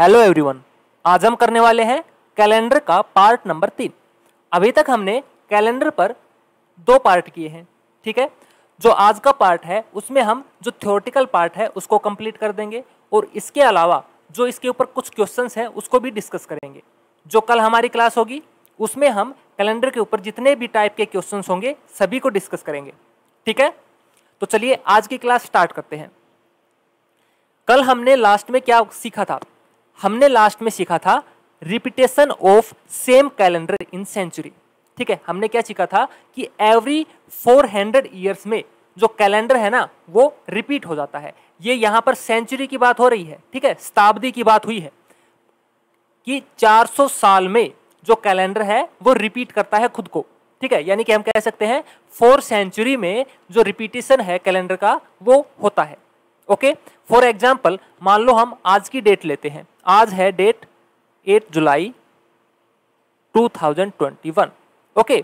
hello everyone आज हम करने वाले हैं कैलेंडर का पार्ट नंबर तीन अभी तक हमने कैलेंडर पर दो पार्ट किए हैं ठीक है जो आज का पार्ट है उसमें हम जो थ्योरेटिकल पार्ट है उसको कंप्लीट कर देंगे और इसके अलावा जो इसके ऊपर कुछ क्वेश्चन हैं उसको भी डिस्कस करेंगे जो कल हमारी क्लास होगी उसमें हम कैलेंडर के ऊपर जितने भी टाइप के क्वेश्चन होंगे सभी को डिस्कस करेंगे ठीक है तो चलिए आज की क्लास स्टार्ट करते हैं कल हमने लास्ट में क्या सीखा था हमने लास्ट में सीखा था repetition of same calendar in century ठीक है हमने क्या सीखा था कि एवरी 400 ईयर्स में जो कैलेंडर है ना वो रिपीट हो जाता है ये यहाँ पर सेंचुरी की बात हो रही है ठीक है शताब्दी की बात हुई है कि 400 साल में जो कैलेंडर है वो रिपीट करता है खुद को ठीक है यानी कि हम कह सकते हैं फोर सेंचुरी में जो रिपीटेशन है कैलेंडर का वो होता है ओके फॉर एग्जाम्पल मान लो हम आज की डेट लेते हैं आज है डेट 8 जुलाई 2021 ओके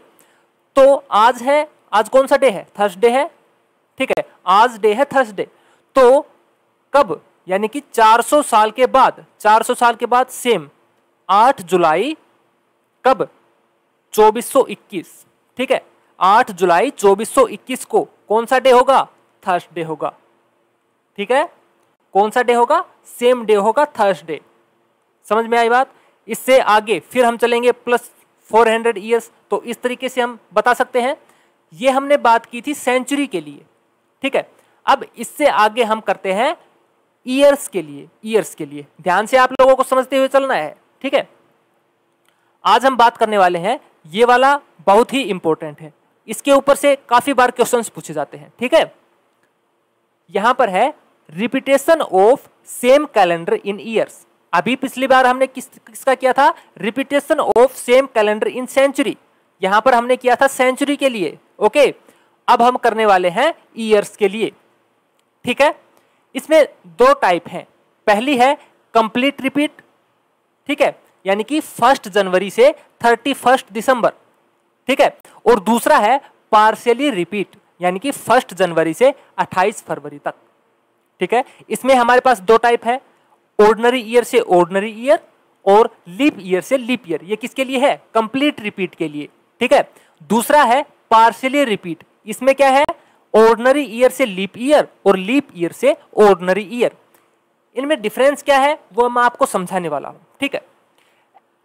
तो आज है आज कौन सा डे है थर्सडे है ठीक है आज डे है थर्सडे तो कब यानी कि 400 साल के बाद 400 साल के बाद सेम 8 जुलाई कब 2421 ठीक है 8 जुलाई 2421 को कौन सा डे होगा थर्सडे होगा ठीक है कौन सा डे होगा सेम डे होगा थर्सडे समझ में आई बात इससे आगे फिर हम चलेंगे प्लस 400 हंड्रेड ईयर्स तो इस तरीके से हम बता सकते हैं ये हमने बात की थी सेंचुरी के लिए ठीक है अब इससे आगे हम करते हैं ईयर्स के लिए ईयर्स के लिए ध्यान से आप लोगों को समझते हुए चलना है ठीक है आज हम बात करने वाले हैं ये वाला बहुत ही इंपॉर्टेंट है इसके ऊपर से काफी बार क्वेश्चंस पूछे जाते हैं ठीक है यहां पर है repetition of same calendar in years अभी पिछली बार हमने किस किसका किया था repetition of same calendar in century यहां पर हमने किया था सेंचुरी के लिए ओके अब हम करने वाले हैं ईयर्स के लिए ठीक है इसमें दो टाइप हैं पहली है कंप्लीट रिपीट ठीक है यानी कि फर्स्ट जनवरी से थर्टी फर्स्ट दिसंबर ठीक है और दूसरा है पार्शियली रिपीट यानी कि फर्स्ट जनवरी से अट्ठाईस फरवरी तक ठीक है इसमें हमारे पास दो टाइप है ऑर्डनरी ईयर से ऑर्डनरी ईयर और लीप ईयर से लीप ईयर ये किसके लिए है कंप्लीट रिपीट के लिए ठीक है दूसरा है पार्शियली रिपीट इसमें क्या है ऑर्डनरी ईयर से लीप ईयर और लीप ईयर से ऑर्डनरी ईयर इनमें डिफरेंस क्या है वो मैं आपको समझाने वाला हूं ठीक है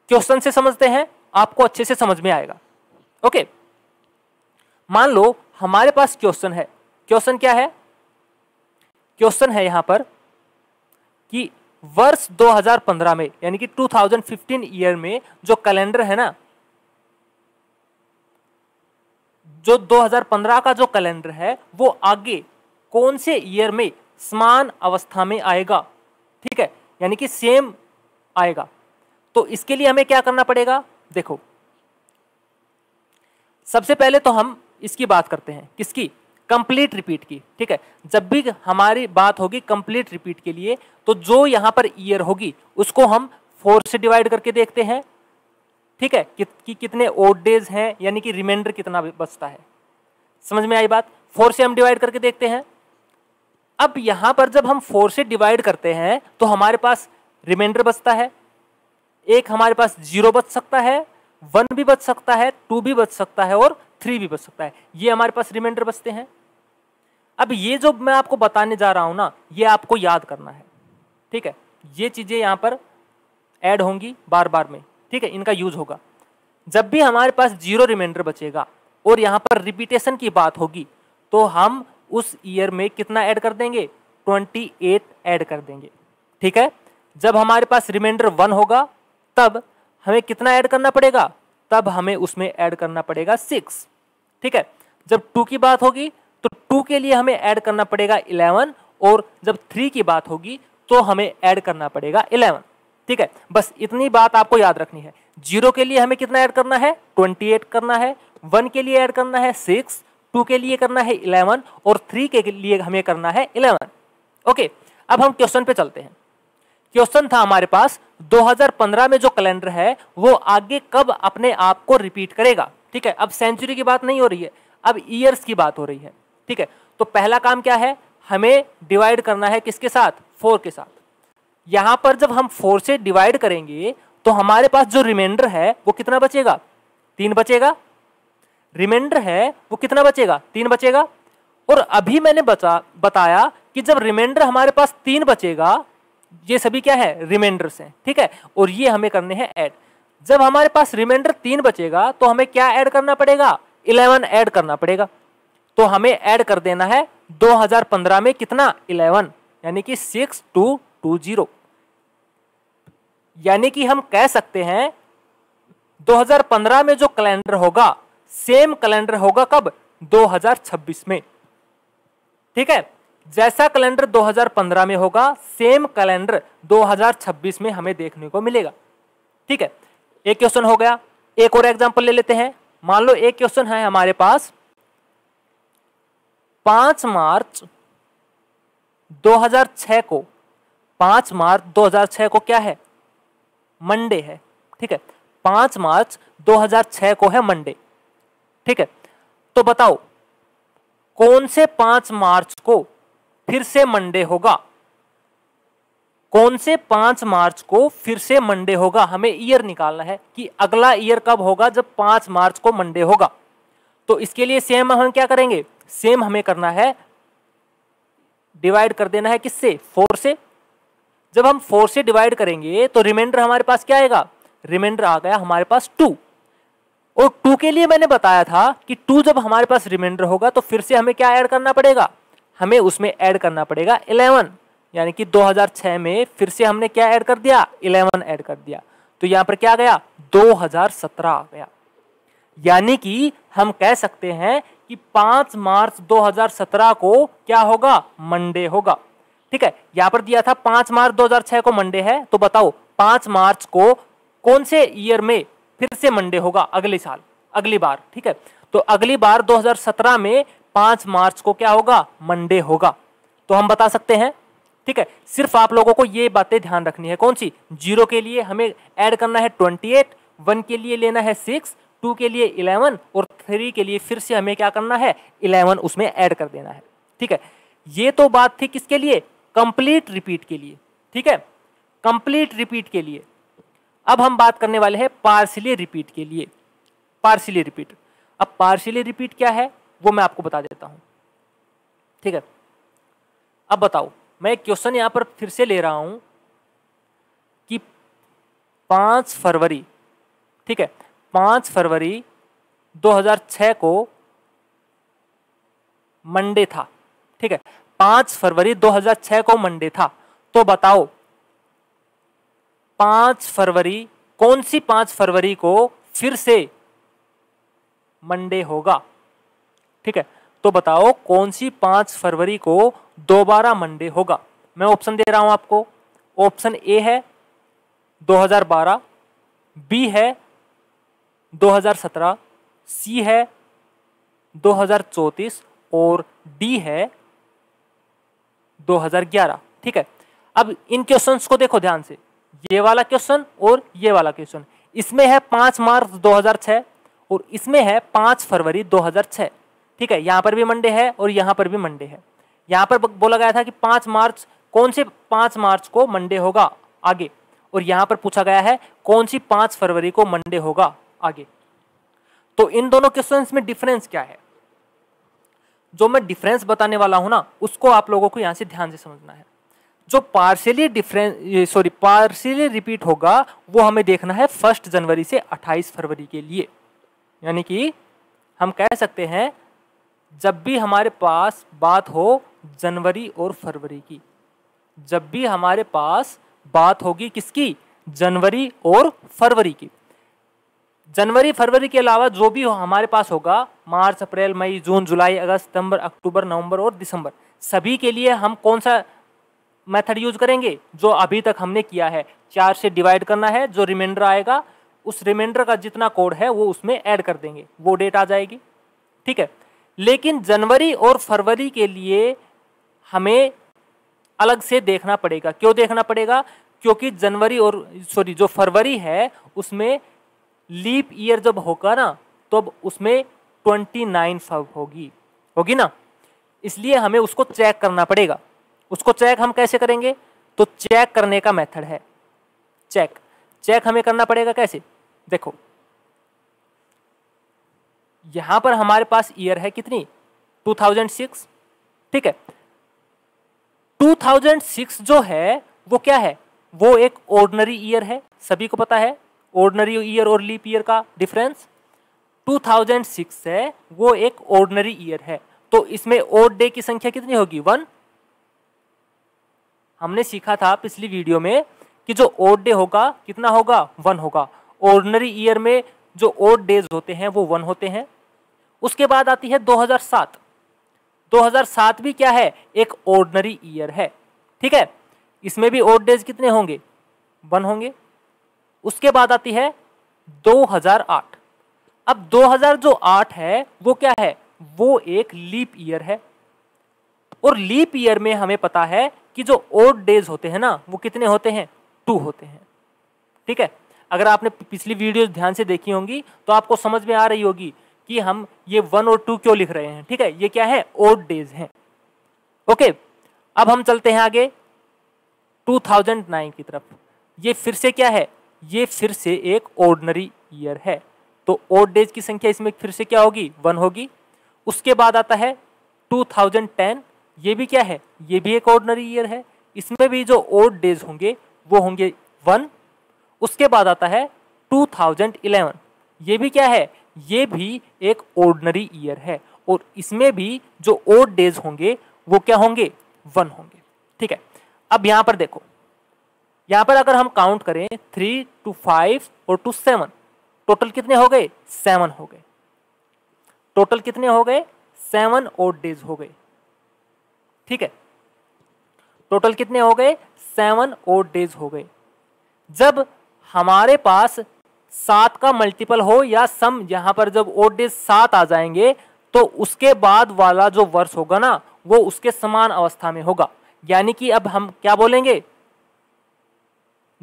क्वेश्चन से समझते हैं आपको अच्छे से समझ में आएगा ओके मान लो हमारे पास क्वेश्चन है क्वेश्चन क्या है क्वेश्चन है यहां पर कि वर्ष 2015 में यानी कि 2015 ईयर में जो कैलेंडर है ना जो 2015 का जो कैलेंडर है वो आगे कौन से ईयर में समान अवस्था में आएगा ठीक है यानी कि सेम आएगा तो इसके लिए हमें क्या करना पड़ेगा देखो सबसे पहले तो हम इसकी बात करते हैं किसकी कंप्लीट रिपीट की ठीक है जब भी हमारी बात होगी कंप्लीट रिपीट के लिए तो जो यहाँ पर ईयर होगी उसको हम फोर से डिवाइड करके देखते हैं ठीक है कि, कि कितने ओड डेज हैं यानी कि रिमाइंडर कितना बचता है समझ में आई बात फोर से हम डिवाइड करके देखते हैं अब यहाँ पर जब हम फोर से डिवाइड करते हैं तो हमारे पास रिमाइंडर बचता है एक हमारे पास जीरो बच सकता है वन भी बच सकता है टू भी बच सकता है और थ्री भी बच सकता है ये हमारे पास रिमाइंडर बचते हैं अब ये जो मैं आपको बताने जा रहा हूँ ना ये आपको याद करना है ठीक है ये चीज़ें यहाँ पर ऐड होंगी बार बार में ठीक है इनका यूज़ होगा जब भी हमारे पास जीरो रिमाइंडर बचेगा और यहाँ पर रिपीटेशन की बात होगी तो हम उस ईयर में कितना ऐड कर देंगे 28 ऐड कर देंगे ठीक है जब हमारे पास रिमाइंडर वन होगा तब हमें कितना ऐड करना पड़ेगा तब हमें उसमें ऐड करना पड़ेगा सिक्स ठीक है जब टू की बात होगी तो टू के लिए हमें ऐड करना पड़ेगा इलेवन और जब थ्री की बात होगी तो हमें ऐड करना पड़ेगा इलेवन ठीक है बस इतनी बात आपको याद रखनी है जीरो के लिए हमें कितना ऐड करना है ट्वेंटी एट करना है वन के लिए ऐड करना है सिक्स टू के लिए करना है इलेवन और थ्री के लिए हमें करना है इलेवन ओके अब हम क्वेश्चन पे चलते हैं क्वेश्चन था हमारे पास 2015 में जो कैलेंडर है वो आगे कब अपने आप को रिपीट करेगा ठीक है अब सेंचुरी की बात नहीं हो रही है अब ईयर्स की बात हो रही है ठीक है तो पहला काम क्या है हमें डिवाइड करना है किसके साथ फोर के साथ यहां पर जब हम फोर से डिवाइड करेंगे तो हमारे पास जो रिमाइंडर है वो कितना बचेगा तीन बचेगा रिमाइंडर है वो कितना बचेगा तीन बचेगा और अभी मैंने बचा बताया कि जब रिमाइंडर हमारे पास तीन बचेगा ये सभी क्या है रिमाइंडर्स हैं ठीक है और ये हमें करने हैं ऐड जब हमारे पास रिमाइंडर तीन बचेगा तो हमें क्या ऐड करना पड़ेगा इलेवन ऐड करना पड़ेगा तो हमें ऐड कर देना है 2015 में कितना 11 यानी कि 6220 यानी कि हम कह सकते हैं 2015 में जो कैलेंडर होगा सेम कैलेंडर होगा कब 2026 में ठीक है जैसा कैलेंडर 2015 में होगा सेम कैलेंडर 2026 में हमें देखने को मिलेगा ठीक है एक क्वेश्चन हो गया एक और एग्जांपल ले लेते हैं मान लो एक क्वेश्चन है हमारे पास पांच मार्च 2006 को पांच मार्च 2006 को क्या है मंडे है ठीक है पांच मार्च 2006 को है मंडे ठीक है तो बताओ कौन से पांच मार्च को फिर से मंडे होगा कौन से पांच मार्च को फिर से मंडे होगा हमें ईयर निकालना है कि अगला ईयर कब होगा जब पांच मार्च को मंडे होगा तो इसके लिए सेम हम क्या करेंगे सेम हमें करना है डिवाइड कर देना है किससे फोर से जब हम फोर से डिवाइड करेंगे तो रिमाइंडर हमारे पास क्या आएगा रिमाइंडर आ गया हमारे पास टू और टू के लिए मैंने बताया था कि टू जब हमारे पास रिमाइंडर होगा तो फिर से हमें क्या ऐड करना पड़ेगा हमें उसमें ऐड करना पड़ेगा इलेवन यानी कि 2006 में फिर से हमने क्या ऐड कर दिया इलेवन ऐड कर दिया तो यहाँ पर क्या गया 2017 आ गया यानी कि हम कह सकते हैं कि 5 मार्च 2017 को क्या होगा मंडे होगा ठीक है यहां पर दिया था 5 मार्च 2006 को मंडे है तो बताओ 5 मार्च को कौन से ईयर में फिर से मंडे होगा अगले साल अगली बार ठीक है तो अगली बार 2017 में 5 मार्च को क्या होगा मंडे होगा तो हम बता सकते हैं ठीक है सिर्फ आप लोगों को ये बातें ध्यान रखनी है कौन सी जीरो के लिए हमें ऐड करना है ट्वेंटी एट वन के लिए लेना है सिक्स टू के लिए इलेवन और थ्री के लिए फिर से हमें क्या करना है इलेवन उसमें ऐड कर देना है ठीक है ये तो बात थी किसके लिए कंप्लीट रिपीट के लिए ठीक है कंप्लीट रिपीट के लिए अब हम बात करने वाले हैं पार्सली रिपीट के लिए पार्सली रिपीट अब पार्सली रिपीट क्या है वो मैं आपको बता देता हूँ ठीक है अब बताओ मैं एक क्वेश्चन यहाँ पर फिर से ले रहा हूँ कि पाँच फरवरी ठीक है पाँच फरवरी 2006 को मंडे था ठीक है पाँच फरवरी 2006 को मंडे था तो बताओ पाँच फरवरी कौन सी पाँच फरवरी को फिर से मंडे होगा ठीक है तो बताओ कौन सी पाँच फरवरी को दोबारा मंडे होगा मैं ऑप्शन दे रहा हूं आपको ऑप्शन ए है 2012 बी है 2017 सी है दो और डी है 2011 ठीक है अब इन क्वेश्चंस को देखो ध्यान से ये वाला क्वेश्चन और ये वाला क्वेश्चन इसमें है पांच मार्च 2006 और इसमें है पांच फरवरी 2006 ठीक है यहाँ पर भी मंडे है और यहाँ पर भी मंडे है यहाँ पर बोला गया था कि पांच मार्च कौन से पांच मार्च को मंडे होगा आगे और यहाँ पर पूछा गया है कौन सी पांच फरवरी को मंडे होगा आगे तो इन दोनों क्वेश्चन में डिफरेंस क्या है जो मैं डिफरेंस बताने वाला हूं ना उसको आप लोगों को यहां से ध्यान से समझना है जो partially difference sorry partially repeat होगा वो हमें देखना है फर्स्ट जनवरी से 28 फरवरी के लिए यानी कि हम कह सकते हैं जब भी हमारे पास बात हो जनवरी और फरवरी की जब भी हमारे पास बात होगी किसकी जनवरी और फरवरी की जनवरी फरवरी के अलावा जो भी हो हमारे पास होगा मार्च अप्रैल मई जून जुलाई अगस्त सितंबर अक्टूबर नवंबर और दिसंबर सभी के लिए हम कौन सा मेथड यूज करेंगे जो अभी तक हमने किया है चार से डिवाइड करना है जो रिमाइंडर आएगा उस रिमाइंडर का जितना कोड है वो उसमें ऐड कर देंगे वो डेट आ जाएगी ठीक है लेकिन जनवरी और फरवरी के लिए हमें अलग से देखना पड़ेगा क्यों देखना पड़ेगा क्योंकि जनवरी और सॉरी जो फरवरी है उसमें लीप ईयर जब होगा ना तो अब उसमें ट्वेंटी नाइन फाइव होगी होगी ना इसलिए हमें उसको चेक करना पड़ेगा उसको चेक हम कैसे करेंगे तो चेक करने का मेथड है चेक चेक हमें करना पड़ेगा कैसे देखो यहां पर हमारे पास ईयर है कितनी 2006 ठीक है 2006 जो है वो क्या है वो एक ऑर्डनरी ईयर है सभी को पता है ऑर्डनरी ईयर और लीप ईयर का डिफरेंस 2006 है वो एक ऑर्डनरी ईयर है तो इसमें ओड डे की संख्या कितनी होगी वन हमने सीखा था पिछली वीडियो में कि जो ओड डे होगा कितना होगा वन होगा ऑर्डनरी ईयर में जो ओड डेज होते हैं वो वन होते हैं उसके बाद आती है 2007 2007 भी क्या है एक ऑर्डनरी ईयर है ठीक है इसमें भी ओड डेज कितने होंगे वन होंगे उसके बाद आती है 2008 अब 2000 जो 8 है वो क्या है वो एक लीप ईयर है और लीप ईयर में हमें पता है कि जो ओड डेज होते हैं ना वो कितने होते हैं टू होते हैं ठीक है अगर आपने पिछली वीडियो ध्यान से देखी होंगी तो आपको समझ में आ रही होगी कि हम ये वन और टू क्यों लिख रहे हैं ठीक है ये क्या है ओड डेज हैं ओके अब हम चलते हैं आगे 2009 की तरफ ये फिर से क्या है ये फिर से एक ऑर्डनरी ईयर है तो ओड डेज की संख्या इसमें फिर से क्या होगी वन होगी उसके बाद आता है 2010 ये भी क्या है ये भी एक ऑर्डनरी ईयर है इसमें भी जो ओड डेज होंगे वो होंगे वन उसके बाद आता है 2011 ये भी क्या है ये भी एक ऑर्डनरी ईयर है और इसमें भी जो ओड डेज होंगे वो क्या होंगे वन होंगे ठीक है अब यहाँ पर देखो यहाँ पर अगर हम काउंट करें थ्री टू फाइव और टू सेवन टोटल कितने हो गए सेवन हो गए टोटल कितने हो गए सेवन और डेज हो गए ठीक है टोटल कितने हो गए सेवन और डेज हो गए जब हमारे पास सात का मल्टीपल हो या सम यहाँ पर जब ओड डेज सात आ जाएंगे तो उसके बाद वाला जो वर्ष होगा ना वो उसके समान अवस्था में होगा यानी कि अब हम क्या बोलेंगे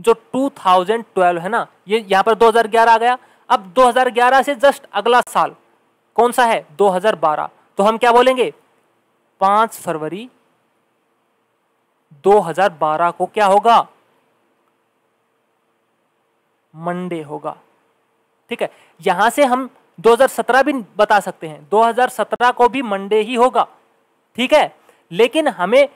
जो 2012 है ना ये यहाँ पर 2011 आ गया अब 2011 से जस्ट अगला साल कौन सा है 2012 तो हम क्या बोलेंगे पांच फरवरी 2012 को क्या होगा मंडे होगा ठीक है यहां से हम 2017 भी बता सकते हैं 2017 को भी मंडे ही होगा ठीक है लेकिन हमें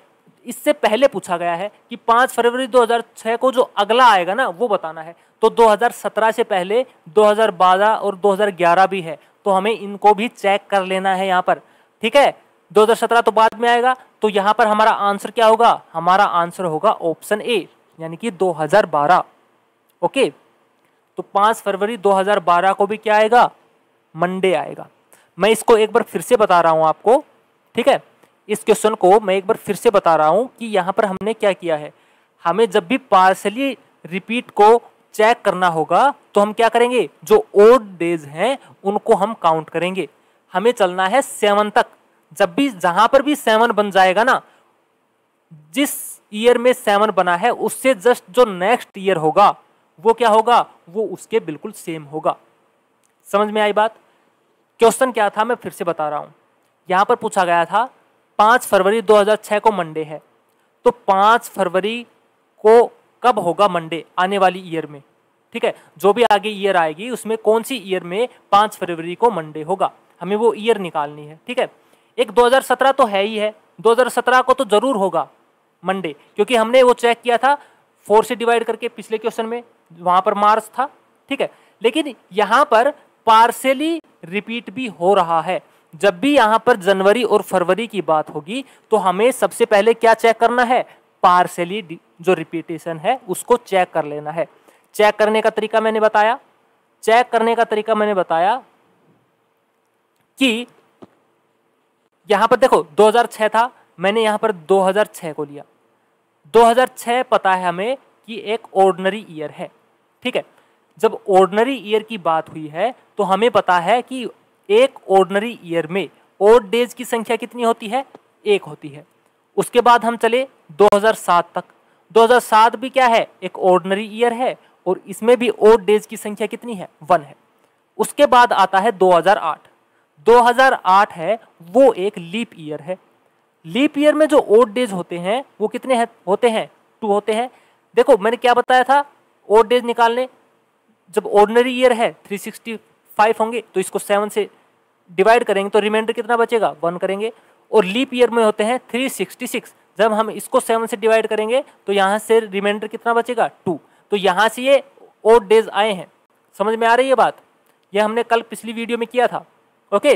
इससे पहले पूछा गया है कि 5 फरवरी 2006 को जो अगला आएगा ना वो बताना है तो 2017 से पहले 2012 और 2011 भी है तो हमें इनको भी चेक कर लेना है यहाँ पर ठीक है 2017 तो बाद में आएगा तो यहाँ पर हमारा आंसर क्या होगा हमारा आंसर होगा ऑप्शन ए यानी कि 2012 ओके तो 5 फरवरी 2012 को भी क्या आएगा मंडे आएगा मैं इसको एक बार फिर से बता रहा हूँ आपको ठीक है इस क्वेश्चन को मैं एक बार फिर से बता रहा हूँ कि यहाँ पर हमने क्या किया है हमें जब भी पार्सली रिपीट को चेक करना होगा तो हम क्या करेंगे जो ओड डेज हैं उनको हम काउंट करेंगे हमें चलना है सेवन तक जब भी जहां पर भी सेवन बन जाएगा ना जिस ईयर में सेवन बना है उससे जस्ट जो नेक्स्ट ईयर होगा वो क्या होगा वो उसके बिल्कुल सेम होगा समझ में आई बात क्वेश्चन क्या था मैं फिर से बता रहा हूँ यहाँ पर पूछा गया था पाँच फरवरी 2006 को मंडे है तो पाँच फरवरी को कब होगा मंडे आने वाली ईयर में ठीक है जो भी आगे ईयर आएगी उसमें कौन सी ईयर में पाँच फरवरी को मंडे होगा हमें वो ईयर निकालनी है ठीक है एक 2017 तो है ही है 2017 को तो ज़रूर होगा मंडे क्योंकि हमने वो चेक किया था फोर से डिवाइड करके पिछले क्वेश्चन में वहाँ पर मार्स था ठीक है लेकिन यहाँ पर पार्सली रिपीट भी हो रहा है जब भी यहां पर जनवरी और फरवरी की बात होगी तो हमें सबसे पहले क्या चेक करना है पार्सली जो रिपीटेशन है उसको चेक कर लेना है चेक करने का तरीका मैंने बताया चेक करने का तरीका मैंने बताया कि यहां पर देखो 2006 था मैंने यहां पर 2006 को लिया 2006 पता है हमें कि एक ऑर्डनरी ईयर है ठीक है जब ऑर्डनरी ईयर की बात हुई है तो हमें पता है कि एक ऑर्डनरी ईयर में ओड डेज की संख्या कितनी होती है एक होती है उसके बाद हम चले 2007 तक 2007 भी क्या है एक ऑर्डनरी ईयर है और इसमें भी ओड डेज की संख्या कितनी है वन है उसके बाद आता है 2008 2008 है वो एक लीप ईयर है लीप ईयर में जो ओड डेज होते हैं वो कितने है, होते हैं टू होते हैं देखो मैंने क्या बताया था ओड डेज निकालने जब ऑर्डनरी ईयर है 360 फाइव होंगे तो इसको सेवन से डिवाइड करेंगे तो रिमाइंडर कितना बचेगा वन करेंगे और लीप ईयर में होते हैं थ्री सिक्सटी सिक्स जब हम इसको सेवन से डिवाइड करेंगे तो यहाँ से रिमाइंडर कितना बचेगा टू तो यहाँ से ये और डेज आए हैं समझ में आ रही है बात यह हमने कल पिछली वीडियो में किया था ओके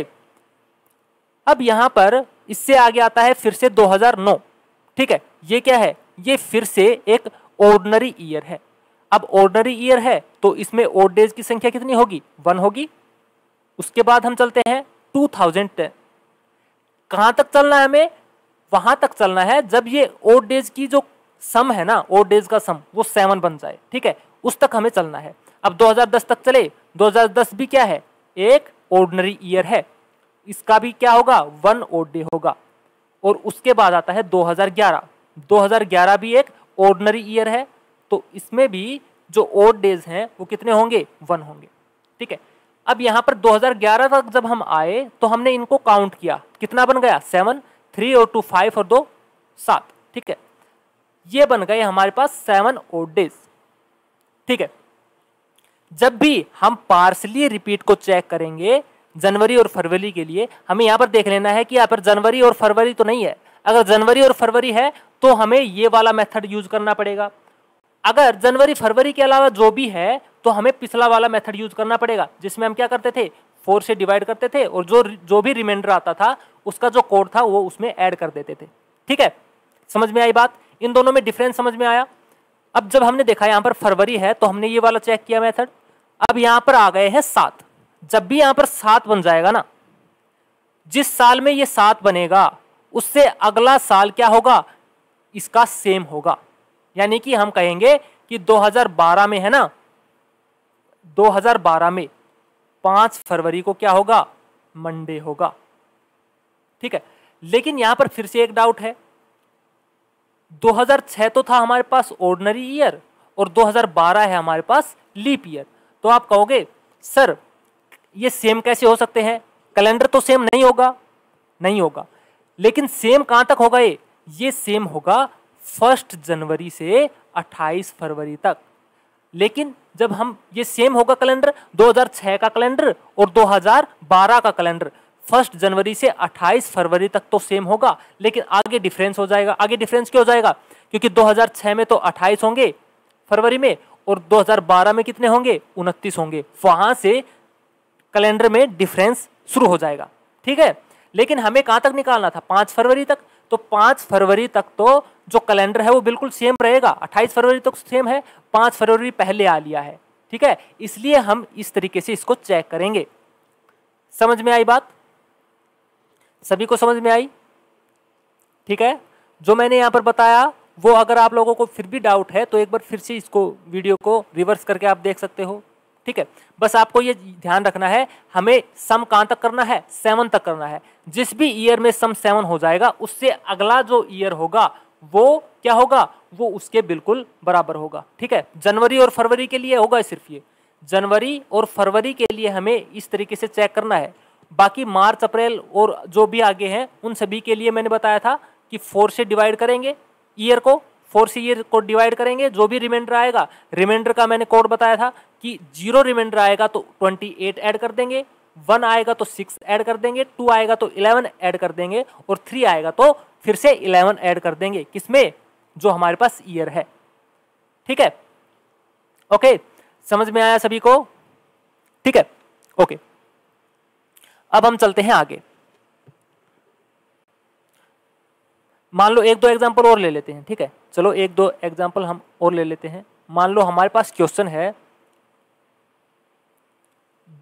अब यहाँ पर इससे आगे आता है फिर से दो ठीक है ये क्या है ये फिर से एक ऑर्डनरी ईयर है अब ऑर्डनरी ईयर है तो इसमें ओड डेज की संख्या कितनी होगी वन होगी उसके बाद हम चलते हैं टू थाउजेंड टेन कहाँ तक चलना है हमें वहां तक चलना है जब ये ओड डेज की जो सम है ना ओड डेज का सम वो सेवन बन जाए ठीक है उस तक हमें चलना है अब 2010 तक चले 2010 भी क्या है एक ऑर्डनरी ईयर है इसका भी क्या होगा वन ओड डे होगा और उसके बाद आता है 2011 2011 भी एक ऑर्डनरी ईयर है तो इसमें भी जो ओड डेज हैं वो कितने होंगे वन होंगे ठीक है अब यहाँ पर 2011 तक जब हम आए तो हमने इनको काउंट किया कितना बन गया सेवन थ्री और टू फाइव और दो सात ठीक है ये बन गए हमारे पास सेवन ओड डेज ठीक है जब भी हम पार्सली रिपीट को चेक करेंगे जनवरी और फरवरी के लिए हमें यहाँ पर देख लेना है कि यहाँ पर जनवरी और फरवरी तो नहीं है अगर जनवरी और फरवरी है तो हमें ये वाला मेथड यूज करना पड़ेगा अगर जनवरी फरवरी के अलावा जो भी है तो हमें पिछला वाला मेथड यूज करना पड़ेगा जिसमें हम क्या करते थे फोर से डिवाइड करते थे और जो जो भी रिमाइंडर आता था उसका जो कोड था वो उसमें ऐड कर देते थे ठीक है समझ में आई बात इन दोनों में डिफरेंस समझ में आया अब जब हमने देखा यहाँ पर फरवरी है तो हमने ये वाला चेक किया मेथड अब यहाँ पर आ गए हैं सात जब भी यहाँ पर सात बन जाएगा ना जिस साल में ये सात बनेगा उससे अगला साल क्या होगा इसका सेम होगा यानी कि हम कहेंगे कि 2012 में है ना 2012 में पांच फरवरी को क्या होगा मंडे होगा ठीक है लेकिन यहां पर फिर से एक डाउट है 2006 तो था हमारे पास ऑर्डनरी ईयर और 2012 है हमारे पास लीप ईयर तो आप कहोगे सर ये सेम कैसे हो सकते हैं कैलेंडर तो सेम नहीं होगा नहीं होगा लेकिन सेम कहां तक होगा ये ये सेम होगा फर्स्ट जनवरी से 28 फरवरी तक लेकिन जब हम ये सेम होगा कैलेंडर 2006 का कैलेंडर और 2012 का कैलेंडर फर्स्ट जनवरी से 28 फरवरी तक तो सेम होगा लेकिन आगे डिफरेंस हो जाएगा आगे डिफरेंस क्या हो जाएगा क्योंकि 2006 में तो 28 होंगे फरवरी में और 2012 में कितने होंगे उनतीस होंगे वहां से कैलेंडर में डिफरेंस शुरू हो जाएगा ठीक है लेकिन हमें कहाँ तक निकालना था पाँच फरवरी तक तो पाँच फरवरी तक तो जो कैलेंडर है वो बिल्कुल सेम रहेगा अट्ठाईस फरवरी तक तो सेम है पाँच फरवरी पहले आ लिया है ठीक है इसलिए हम इस तरीके से इसको चेक करेंगे समझ में आई बात सभी को समझ में आई ठीक है जो मैंने यहाँ पर बताया वो अगर आप लोगों को फिर भी डाउट है तो एक बार फिर से इसको वीडियो को रिवर्स करके आप देख सकते हो ठीक है बस आपको ये ध्यान रखना है हमें सम कहाँ तक करना है सेवन तक करना है जिस भी ईयर में सम सेवन हो जाएगा उससे अगला जो ईयर होगा वो क्या होगा वो उसके बिल्कुल बराबर होगा ठीक है जनवरी और फरवरी के लिए होगा सिर्फ ये जनवरी और फरवरी के लिए हमें इस तरीके से चेक करना है बाकी मार्च अप्रैल और जो भी आगे हैं उन सभी के लिए मैंने बताया था कि फोर से डिवाइड करेंगे ईयर को फोर से ये को डिवाइड करेंगे जो भी रिमाइंडर आएगा रिमाइंडर का मैंने कोड बताया था कि जीरो रिमाइंडर आएगा तो ट्वेंटी एट ऐड कर देंगे वन आएगा तो सिक्स ऐड कर देंगे टू आएगा तो इलेवन ऐड कर देंगे और थ्री आएगा तो फिर से इलेवन ऐड कर देंगे किसमें जो हमारे पास ईयर है ठीक है ओके समझ में आया सभी को ठीक है ओके अब हम चलते हैं आगे मान लो एक दो एग्जाम्पल और ले लेते हैं ठीक है चलो एक दो एग्जाम्पल हम और ले लेते हैं मान लो हमारे पास क्वेश्चन है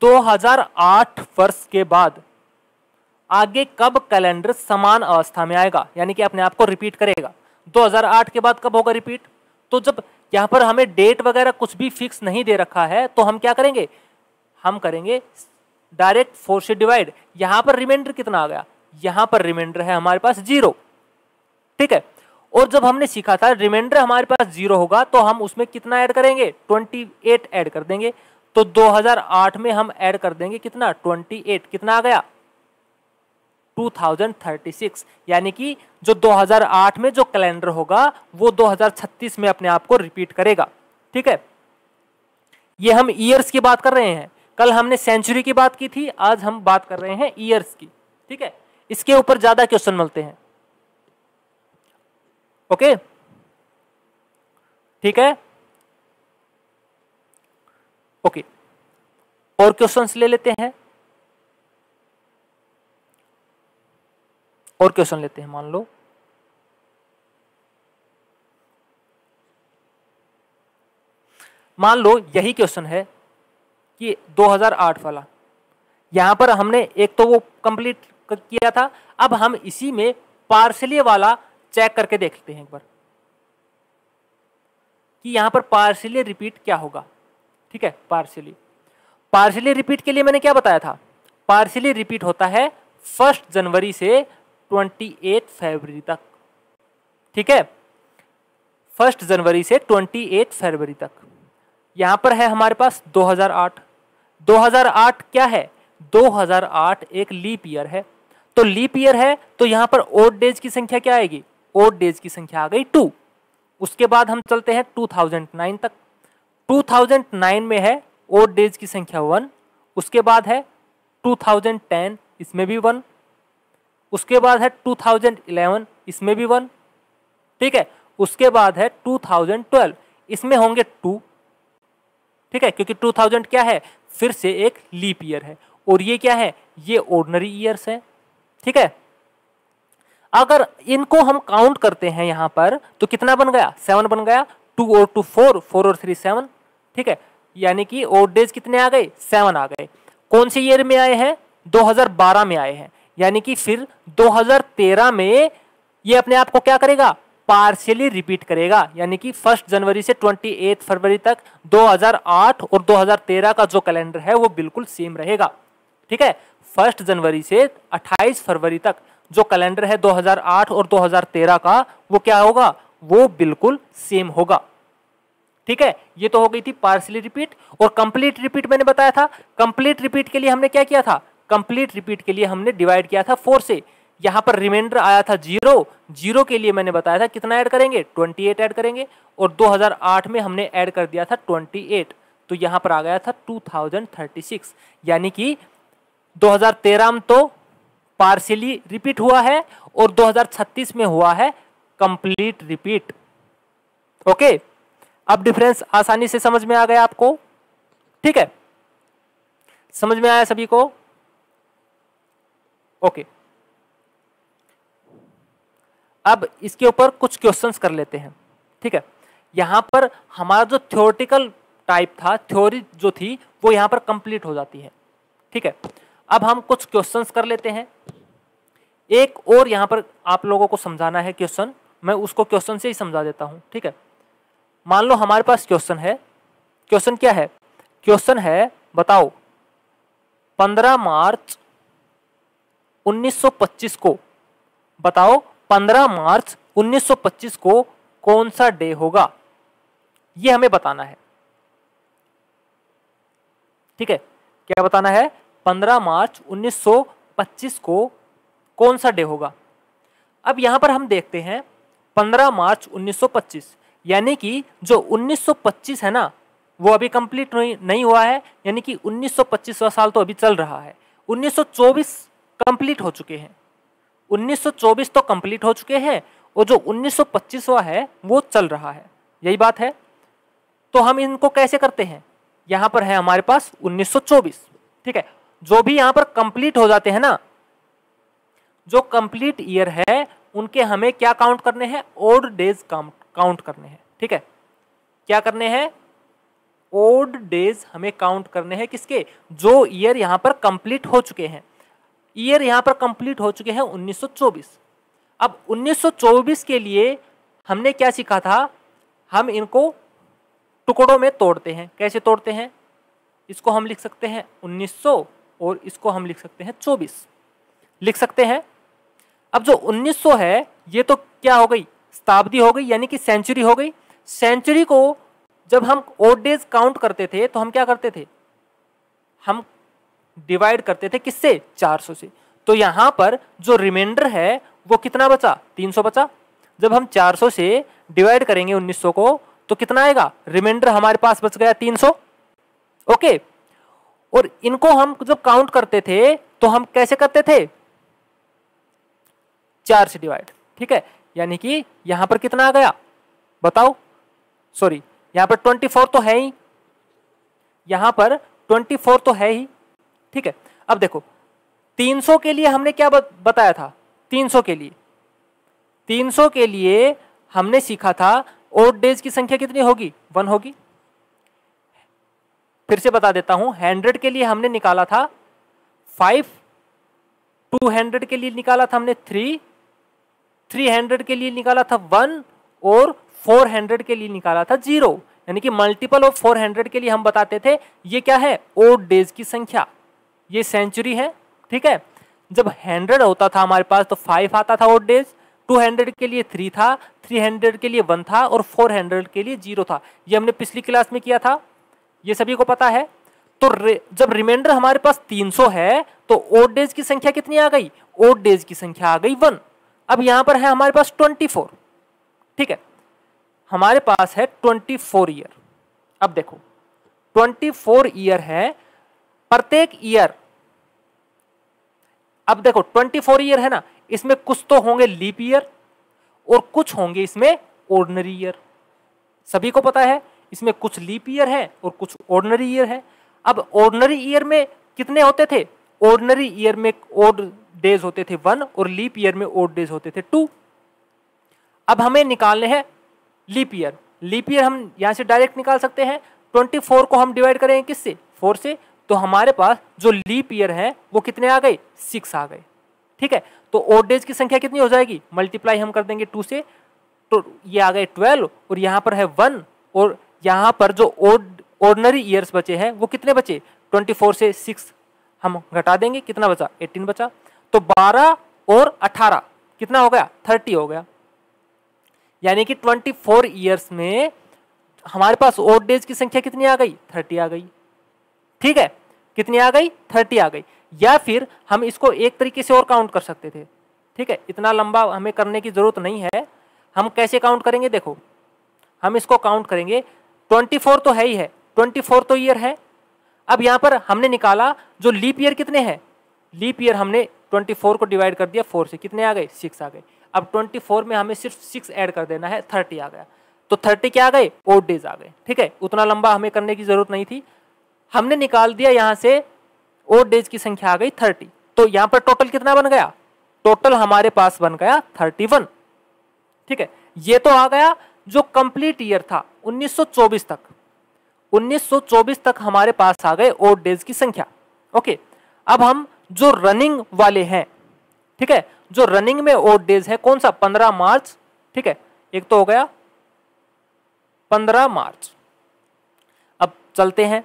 2008 वर्ष के बाद आगे कब कैलेंडर समान अवस्था में आएगा यानी कि अपने आप को रिपीट करेगा 2008 के बाद कब होगा रिपीट तो जब यहाँ पर हमें डेट वगैरह कुछ भी फिक्स नहीं दे रखा है तो हम क्या करेंगे हम करेंगे डायरेक्ट फोर से डिवाइड यहाँ पर रिमाइंडर कितना आ गया यहाँ पर रिमाइंडर है हमारे पास जीरो ठीक है और जब हमने सीखा था रिमाइंडर हमारे पास जीरो होगा तो हम उसमें कितना ऐड करेंगे 28 ऐड कर देंगे तो 2008 में हम ऐड कर देंगे कितना 28 कितना आ गया 2036 यानी कि जो 2008 में जो कैलेंडर होगा वो 2036 में अपने आप को रिपीट करेगा ठीक है ये हम ईयर्स की बात कर रहे हैं कल हमने सेंचुरी की बात की थी आज हम बात कर रहे हैं ईयर्स की ठीक है इसके ऊपर ज़्यादा क्वेश्चन मिलते हैं ओके ठीक है ओके और क्वेश्चंस ले लेते हैं और क्वेश्चन लेते हैं मान लो मान लो यही क्वेश्चन है कि 2008 वाला यहां पर हमने एक तो वो कंप्लीट किया था अब हम इसी में पार्सली वाला चेक करके देखते हैं एक बार कि यहां पर पार्सली रिपीट क्या होगा ठीक है पार्सली पार्सली रिपीट के लिए मैंने क्या बताया था पार्सली रिपीट होता है फर्स्ट जनवरी से ट्वेंटी एट फरवरी तक ठीक है फर्स्ट जनवरी से ट्वेंटी एट फरवरी तक यहां पर है हमारे पास 2008 2008 क्या है 2008 एक लीप ईयर है तो लीप ईयर है तो यहां पर ओड डेज की संख्या क्या आएगी ओड डेज की संख्या आ गई टू उसके बाद हम चलते हैं 2009 तक 2009 में है ओड डेज की संख्या वन उसके बाद है 2010 इसमें भी वन उसके बाद है 2011 इसमें भी वन ठीक है उसके बाद है 2012 इसमें होंगे टू ठीक है क्योंकि 2000 क्या है फिर से एक लीप ईयर है और ये क्या है ये ऑर्डनरी ईयर्स हैं ठीक है अगर इनको हम काउंट करते हैं यहाँ पर तो कितना बन गया सेवन बन गया टू और टू फोर फोर और थ्री सेवन ठीक है यानी कि ओल्ड डेज कितने आ गए सेवन आ गए कौन से ईयर में आए हैं 2012 में आए हैं यानी कि फिर 2013 में ये अपने आप को क्या करेगा पार्शियली रिपीट करेगा यानी कि फर्स्ट जनवरी से ट्वेंटी फरवरी तक 2008 और 2013 का जो कैलेंडर है वो बिल्कुल सेम रहेगा ठीक है फर्स्ट जनवरी से 28 फरवरी तक जो कैलेंडर है 2008 और 2013 का वो क्या होगा वो बिल्कुल सेम होगा ठीक है ये तो हो गई थी पार्सली रिपीट और कंप्लीट रिपीट मैंने बताया था कंप्लीट रिपीट के लिए हमने क्या किया था कंप्लीट रिपीट के लिए हमने डिवाइड किया था फोर से यहाँ पर रिमाइंडर आया था जीरो जीरो के लिए मैंने बताया था कितना ऐड करेंगे 28 ऐड करेंगे और 2008 में हमने ऐड कर दिया था 28 तो यहाँ पर आ गया था 2036 यानी कि 2013 में तो पार्शियली रिपीट हुआ है और 2036 में हुआ है कंप्लीट रिपीट ओके अब डिफरेंस आसानी से समझ में आ गया आपको ठीक है समझ में आया सभी को ओके अब इसके ऊपर कुछ क्वेश्चंस कर लेते हैं ठीक है यहां पर हमारा जो थ्योरेटिकल टाइप था थ्योरी जो थी वो यहां पर कंप्लीट हो जाती है ठीक है अब हम कुछ क्वेश्चन कर लेते हैं एक और यहाँ पर आप लोगों को समझाना है क्वेश्चन मैं उसको क्वेश्चन से ही समझा देता हूँ ठीक है मान लो हमारे पास क्वेश्चन है क्वेश्चन क्या है क्वेश्चन है बताओ 15 मार्च 1925 को बताओ 15 मार्च 1925 को कौन सा डे होगा ये हमें बताना है ठीक है क्या बताना है 15 मार्च 1925 को कौन सा डे होगा अब यहाँ पर हम देखते हैं 15 मार्च 1925 यानी कि जो 1925 है ना वो अभी कंप्लीट नहीं हुआ है यानी कि 1925वां साल तो अभी चल रहा है 1924 कंप्लीट हो चुके हैं 1924 तो कंप्लीट हो चुके हैं और जो 1925वां है वो चल रहा है यही बात है तो हम इनको कैसे करते हैं यहाँ पर है हमारे पास 1924 ठीक है जो भी यहां पर कंप्लीट हो जाते हैं ना जो कंप्लीट ईयर है उनके हमें क्या काउंट करने हैं ओड डेज काउंट काउंट करने हैं ठीक है क्या करने हैं ओड डेज हमें काउंट करने हैं किसके जो ईयर यहां पर कंप्लीट हो चुके हैं ईयर यहां पर कंप्लीट हो चुके हैं 1924 अब 1924 के लिए हमने क्या सीखा था हम इनको टुकड़ों में तोड़ते हैं कैसे तोड़ते हैं इसको हम लिख सकते हैं और इसको हम लिख सकते हैं चौबीस लिख सकते हैं अब जो 1900 है ये तो क्या हो गई शताब्दी हो गई यानी कि सेंचुरी हो गई सेंचुरी को जब हम ओड डेज काउंट करते थे तो हम क्या करते थे हम डिवाइड करते थे किससे 400 से तो यहाँ पर जो रिमाइंडर है वो कितना बचा 300 बचा जब हम 400 से डिवाइड करेंगे 1900 को तो कितना आएगा रिमाइंडर हमारे पास बच गया 300 ओके और इनको हम जब काउंट करते थे तो हम कैसे करते थे चार से डिवाइड ठीक है यानी कि यहां पर कितना आ गया बताओ सॉरी यहां पर ट्वेंटी फोर तो है ही यहां पर ट्वेंटी फोर तो है ही ठीक है अब देखो तीन सौ के लिए हमने क्या बताया था तीन सौ के लिए तीन सौ के लिए हमने सीखा था ओड डेज की संख्या कितनी होगी वन होगी फिर से बता देता हूं हंड्रेड के लिए हमने निकाला था फाइव टू हंड्रेड के लिए निकाला था हमने थ्री थ्री हंड्रेड के लिए निकाला था वन और फोर हंड्रेड के लिए निकाला था जीरो यानी कि मल्टीपल ऑफ फोर हंड्रेड के लिए हम बताते थे ये क्या है ओड डेज की संख्या ये सेंचुरी है ठीक है जब हंड्रेड होता था हमारे पास तो फाइव आता था ओड डेज टू हंड्रेड के लिए थ्री था थ्री हंड्रेड के लिए वन था और फोर हंड्रेड के लिए जीरो था ये हमने पिछली क्लास में किया था ये सभी को पता है तो जब रिमाइंडर हमारे पास 300 है तो ओड डेज की संख्या कितनी आ गई ओड डेज की संख्या आ गई वन अब यहां पर है हमारे पास 24 ठीक है हमारे पास है 24 ईयर अब देखो 24 ईयर है प्रत्येक ईयर अब देखो 24 ईयर है ना इसमें कुछ तो होंगे लीप ईयर और कुछ होंगे इसमें ऑर्डनरी ईयर सभी को पता है इसमें कुछ लीप ईयर है और कुछ ऑर्डनरी ईयर है अब ऑर्डनरी ईयर में कितने होते थे ऑर्डनरी ईयर में ओड डेज होते थे वन और लीप ईयर में ओड डेज होते थे टू अब हमें निकालने हैं लीप ईयर लीप ईयर हम यहाँ से डायरेक्ट निकाल सकते हैं ट्वेंटी फोर को हम डिवाइड करेंगे किससे फोर से तो हमारे पास जो लीप ईयर है वो कितने आ गए सिक्स आ गए ठीक है तो ओड डेज की संख्या कितनी हो जाएगी मल्टीप्लाई हम कर देंगे टू से तो ये आ गए ट्वेल्व और यहाँ पर है वन और यहाँ पर जो ऑर्डनरी ईयर्स बचे हैं वो कितने बचे 24 से 6 हम घटा देंगे कितना बचा 18 बचा तो 12 और 18 कितना हो गया 30 हो गया यानी कि 24 ईयर्स में हमारे पास ओड डेज की संख्या कितनी आ गई 30 आ गई ठीक है कितनी आ गई 30 आ गई या फिर हम इसको एक तरीके से और काउंट कर सकते थे ठीक है इतना लंबा हमें करने की ज़रूरत नहीं है हम कैसे काउंट करेंगे देखो हम इसको काउंट करेंगे ट्वेंटी फोर तो है ही है ट्वेंटी फोर तो ईयर है अब यहाँ पर हमने निकाला जो लीप ईयर कितने हैं लीप ईयर हमने ट्वेंटी फोर को डिवाइड कर दिया फोर से कितने आ गए सिक्स आ गए अब ट्वेंटी फोर में हमें सिर्फ सिक्स ऐड कर देना है थर्टी आ गया तो थर्टी क्या आ गए ओट डेज आ गए ठीक है उतना लंबा हमें करने की ज़रूरत नहीं थी हमने निकाल दिया यहाँ से ओट डेज की संख्या आ गई थर्टी तो यहाँ पर टोटल कितना बन गया टोटल हमारे पास बन गया थर्टी वन ठीक है ये तो आ गया जो कंप्लीट ईयर था 1924 तक 1924 तक हमारे पास आ गए ओड डेज की संख्या ओके अब हम जो रनिंग वाले हैं ठीक है जो रनिंग में ओड डेज है कौन सा 15 मार्च ठीक है एक तो हो गया 15 मार्च अब चलते हैं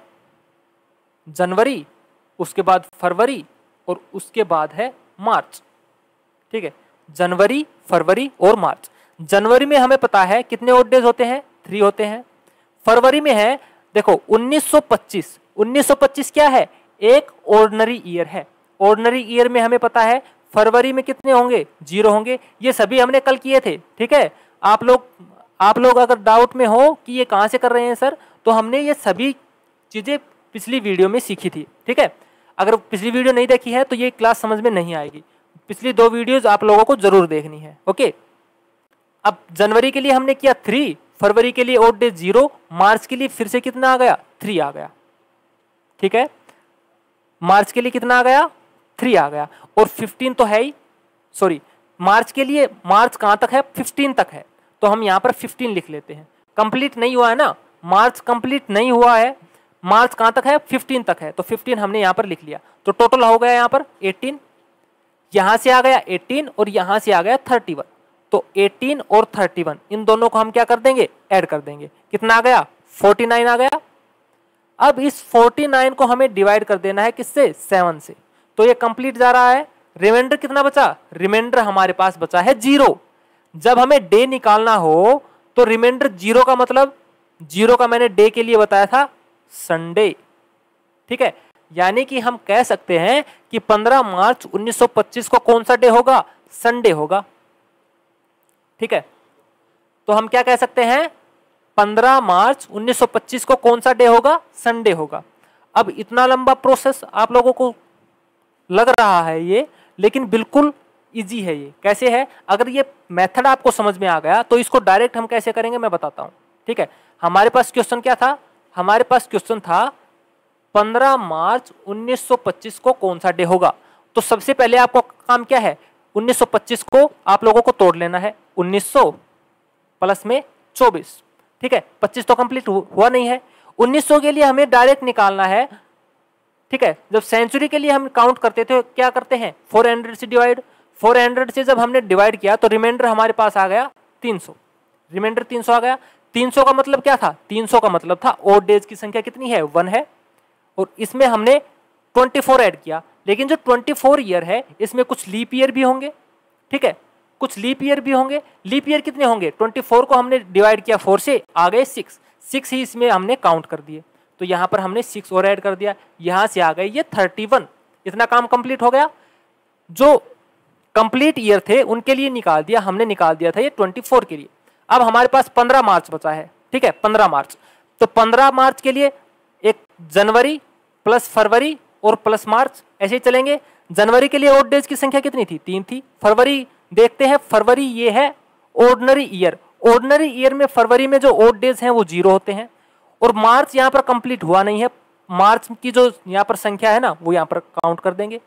जनवरी उसके बाद फरवरी और उसके बाद है मार्च ठीक है जनवरी फरवरी और मार्च जनवरी में हमें पता है कितने ओड डेज होते हैं थ्री होते हैं फरवरी में है देखो 1925 1925 क्या है एक ऑर्डनरी ईयर है ऑर्डनरी ईयर में हमें पता है फरवरी में कितने होंगे जीरो होंगे ये सभी हमने कल किए थे ठीक है आप लोग आप लोग अगर डाउट में हो कि ये कहाँ से कर रहे हैं सर तो हमने ये सभी चीज़ें पिछली वीडियो में सीखी थी ठीक है अगर पिछली वीडियो नहीं देखी है तो ये क्लास समझ में नहीं आएगी पिछली दो वीडियोज आप लोगों को जरूर देखनी है ओके अब जनवरी के लिए हमने किया थ्री फरवरी के लिए ओट डे जीरो मार्च के लिए फिर से कितना आ गया थ्री आ गया ठीक है मार्च के लिए कितना आ गया थ्री आ गया और फिफ्टीन तो है ही सॉरी मार्च के लिए मार्च कहाँ तक है फिफ्टीन तक है तो हम यहाँ पर फिफ्टीन लिख लेते हैं कंप्लीट नहीं हुआ है ना मार्च कंप्लीट नहीं हुआ है मार्च कहाँ तक है फिफ्टीन तक है तो फिफ्टीन हमने यहाँ पर लिख लिया तो टोटल हो गया यहाँ पर एटीन यहाँ से आ गया एटीन और यहाँ से आ गया थर्टी वन तो 18 और 31 इन दोनों को हम क्या कर देंगे ऐड कर देंगे कितना आ गया 49 आ गया अब इस 49 को हमें डिवाइड कर देना है किससे सेवन से तो ये कंप्लीट जा रहा है रिमाइंडर कितना बचा रिमाइंडर हमारे पास बचा है जीरो जब हमें डे निकालना हो तो रिमाइंडर जीरो का मतलब जीरो का मैंने डे के लिए बताया था संडे ठीक है यानी कि हम कह सकते हैं कि 15 मार्च 1925 को कौन सा डे होगा संडे होगा ठीक है तो हम क्या कह सकते हैं 15 मार्च 1925 को कौन सा डे होगा संडे होगा अब इतना लंबा प्रोसेस आप लोगों को लग रहा है ये लेकिन बिल्कुल इजी है ये कैसे है अगर ये मेथड आपको समझ में आ गया तो इसको डायरेक्ट हम कैसे करेंगे मैं बताता हूँ ठीक है हमारे पास क्वेश्चन क्या था हमारे पास क्वेश्चन था 15 मार्च 1925 को कौन सा डे होगा तो सबसे पहले आपको काम क्या है 1925 को आप लोगों को तोड़ लेना है 1900 प्लस में 24 ठीक है 25 तो कंप्लीट हुआ नहीं है 1900 के लिए हमें डायरेक्ट निकालना है ठीक है जब सेंचुरी के लिए हम काउंट करते थे क्या करते हैं 400 से डिवाइड 400 से जब हमने डिवाइड किया तो रिमाइंडर हमारे पास आ गया 300 रिमाइंडर तीन आ गया 300 का मतलब क्या था 300 का मतलब था और डेज की संख्या कितनी है वन है और इसमें हमने ट्वेंटी फोर ऐड किया लेकिन जो ट्वेंटी फोर ईयर है इसमें कुछ लीप ईयर भी होंगे ठीक है कुछ लीप ईयर भी होंगे लीप ईयर कितने होंगे ट्वेंटी फोर को हमने डिवाइड किया फोर से आ गए सिक्स सिक्स ही इसमें हमने काउंट कर दिए तो यहाँ पर हमने सिक्स और ऐड कर दिया यहाँ से आ गए ये थर्टी वन इतना काम कंप्लीट हो गया जो कंप्लीट ईयर थे उनके लिए निकाल दिया हमने निकाल दिया था ये ट्वेंटी फोर के लिए अब हमारे पास पंद्रह मार्च बचा है ठीक है पंद्रह मार्च तो पंद्रह मार्च के लिए एक जनवरी प्लस फरवरी और प्लस मार्च ऐसे ही चलेंगे जनवरी के लिए ओड डेज की संख्या कितनी थी तीन थी फरवरी देखते हैं फरवरी ये है ऑर्डनरी ईयर ऑर्डनरी ईयर में फरवरी में जो ओड डेज हैं वो जीरो होते हैं और मार्च यहाँ पर कंप्लीट हुआ नहीं है मार्च की जो यहाँ पर संख्या है ना वो यहाँ पर काउंट कर देंगे